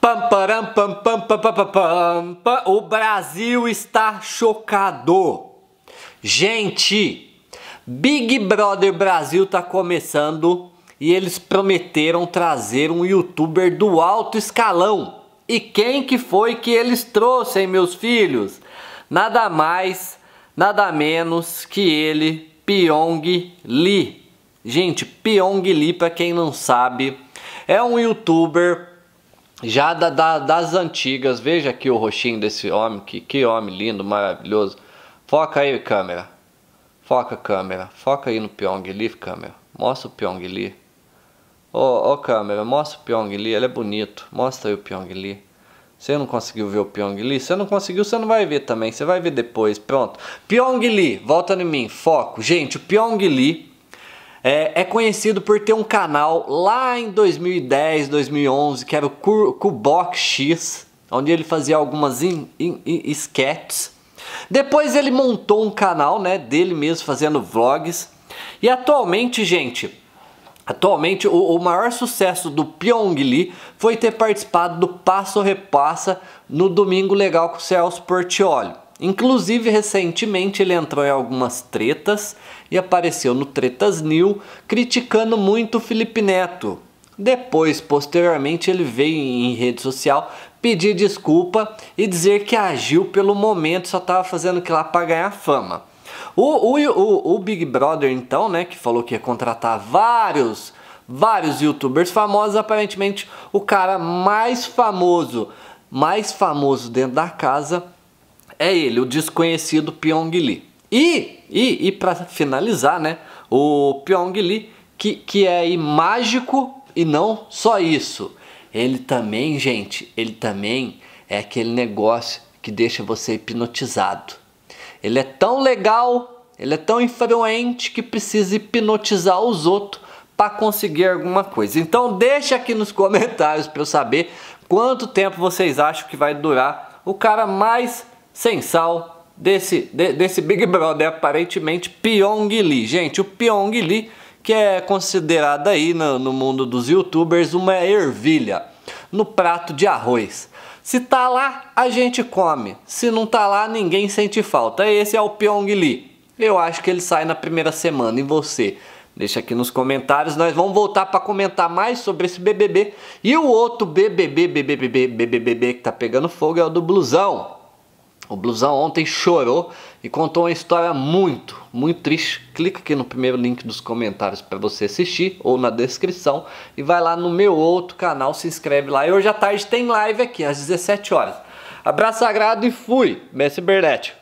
Pam, param, pam, pam, pam, pam, pam, pam, O Brasil está chocado. Gente, Big Brother Brasil está começando e eles prometeram trazer um youtuber do alto escalão. E quem que foi que eles trouxeram, meus filhos? Nada mais, nada menos que ele, Pyong Lee. Gente, Pyong Lee, para quem não sabe, é um youtuber já da, da, das antigas, veja aqui o roxinho desse homem, que, que homem lindo, maravilhoso. Foca aí, câmera. Foca, câmera. Foca aí no Pyong Lee, câmera. Mostra o Pyong Lee. Ô, oh, oh, câmera, mostra o Pyong Lee, ele é bonito. Mostra aí o Pyong Lee. Você não conseguiu ver o Pyong Lee? Você não conseguiu, você não vai ver também. Você vai ver depois. Pronto. Pyong Lee, volta em mim, foco. Gente, o Pyong Lee é, é, conhecido por ter um canal lá em 2010, 2011, que era o Kubok X, onde ele fazia algumas in, sketches. Depois ele montou um canal né, dele mesmo fazendo vlogs. E atualmente, gente, Atualmente, o, o, maior sucesso do Pyong Lee foi ter participado do Passo Repassa no Domingo Legal com o Celso Portioli. Inclusive, recentemente ele entrou em algumas tretas e apareceu no Tretas New criticando muito o Felipe Neto. Depois, posteriormente, ele veio em rede social pedir desculpa e dizer que agiu pelo momento, só estava fazendo aquilo lá para ganhar fama. O, o, o, o Big Brother, então, né, que falou que ia contratar vários, vários youtubers famosos, aparentemente o cara mais famoso, mais famoso dentro da casa é ele, o desconhecido Pyong Lee. E, e, e para finalizar, né, o Pyong Lee, que, que é mágico e não só isso. Ele também, gente, ele também é aquele negócio que deixa você hipnotizado. Ele é tão legal, ele é tão influente que precisa hipnotizar os outros para conseguir alguma coisa. Então deixa aqui nos comentários para eu saber quanto tempo vocês acham que vai durar o cara mais sem sal desse, de, desse Big Brother, aparentemente Pyong Lee. Gente, o Pyong Lee, que é considerado aí no, no mundo dos youtubers uma ervilha no prato de arroz. Se tá lá, a gente come. Se não tá lá, ninguém sente falta. Esse é o Pyong Lee. Eu acho que ele sai na primeira semana. E você? Deixa aqui nos comentários, nós vamos voltar para comentar mais sobre esse BBB. E o outro BBB, BBB, BBB, BBB que tá pegando fogo é o do blusão. O Blusão ontem chorou e contou uma história muito, muito triste. Clica aqui no primeiro link dos comentários para você assistir ou na descrição e vai lá no meu outro canal, se inscreve lá. E hoje à tarde tem live aqui às 17 horas. Abraço sagrado e fui. Messi Bernete.